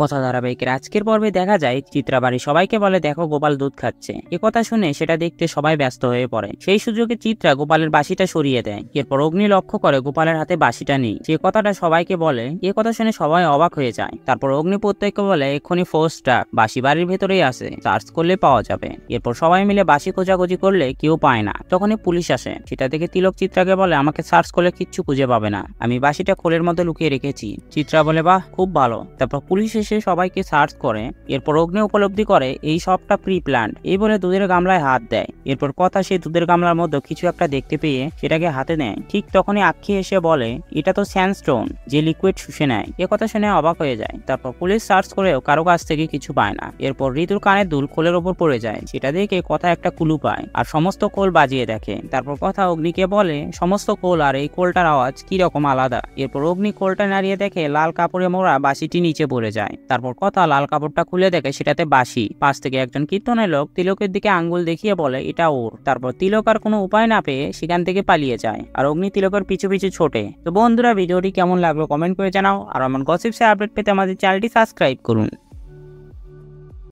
কথা ধারাবাহিকের আজকের পর্বে দেখা যায় চিত্রা বাড়ি সবাইকে বলে দেখো গোপাল দুধ খাচ্ছে এ কথা শুনে সেটা দেখতে সবাই ব্যস্ত হয়ে পড়ে সেই সুযোগে চিত্রা গোপালের বাসিটা সরিয়ে দেয় এরপর অগ্নি লক্ষ্য করে গোপালের হাতে বাসিটা নেই যে কথাটা সবাইকে বলে এ কথা শুনে সবাই অবাক হয়ে যায় তারপর অগ্নি প্রত্যেককে বলে এক্ষুনি ফোর্সটা বাসি বাড়ির ভেতরেই আসে সার্চ করলে পাওয়া যাবে এরপর সবাই মিলে বাসি খোঁজাখুঁজি করলে কেউ পায় না তখনই পুলিশ আসে সেটা দেখে তিলক চিত্রাকে বলে আমাকে সার্চ করলে কিচ্ছু খুঁজে পাবে না আমি বাসিটা খোলের মধ্যে লুকিয়ে রেখেছি চিত্রা বলে বাহ খুব ভালো তারপর পুলিশ সে সবাইকে সার্চ করে এরপর অগ্নি উপলব্ধি করে এই সবটা প্রি প্ল্যান্ড এই বলে দুধের গামলায় হাত দেয় এরপর কথা সে দুধের গামলার মধ্যে কিছু একটা দেখতে পেয়ে সেটাকে হাতে নেয় ঠিক তখনই আক্ষি এসে বলে এটা তো স্যান্ডস্টোন যে লিকুইড শুষে নেয় এ কথা শুনে অবাক হয়ে যায় তারপর পুলিশ সার্চ করেও কারো কাছ থেকে কিছু পায় না এরপর ঋতুর কানে দুল খোলের ওপর পড়ে যায় সেটা দেখে কথা একটা কুলু পায় আর সমস্ত কোল বাজিয়ে দেখে তারপর কথা অগ্নিকে বলে সমস্ত কোল আর এই কোলটার আওয়াজ কি রকম আলাদা এরপর অগ্নি কোলটা নাড়িয়ে দেখে লাল কাপড়ে মোড়া বাসিটি নিচে পড়ে যায় তারপর কথা লাল কাপড়টা খুলে দেখে সেটাতে বাসি পাশ থেকে একজন কীর্তনের লোক তিলকের দিকে আঙ্গুল দেখিয়ে বলে এটা ওর তারপর তিলক আর কোনো উপায় না পেয়ে সেখান থেকে পালিয়ে যায় আর অগ্নি তিলকের পিছু পিছু ছোটে তো বন্ধুরা ভিডিওটি কেমন লাগলো কমেন্ট করে জানাও আর আমার গসিপসে আপডেট পেতে আমাদের চ্যানেলটি সাবস্ক্রাইব করুন